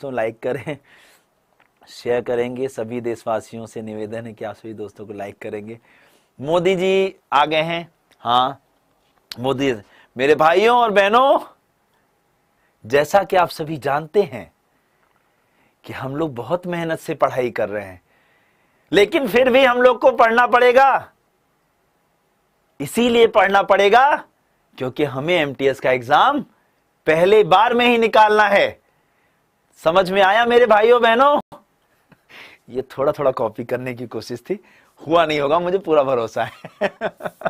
दोस्तों लाइक करें शेयर करेंगे सभी देशवासियों से निवेदन है कि आप सभी दोस्तों को लाइक करेंगे मोदी जी आ गए हैं हाँ मोदी मेरे भाइयों और बहनों जैसा कि आप सभी जानते हैं कि हम लोग बहुत मेहनत से पढ़ाई कर रहे हैं लेकिन फिर भी हम लोग को पढ़ना पड़ेगा इसीलिए पढ़ना पड़ेगा क्योंकि हमें एमटीएस का एग्जाम पहले बार में ही निकालना है समझ में आया मेरे भाइयों बहनों ये थोड़ा थोड़ा कॉपी करने की कोशिश थी हुआ नहीं होगा मुझे पूरा भरोसा है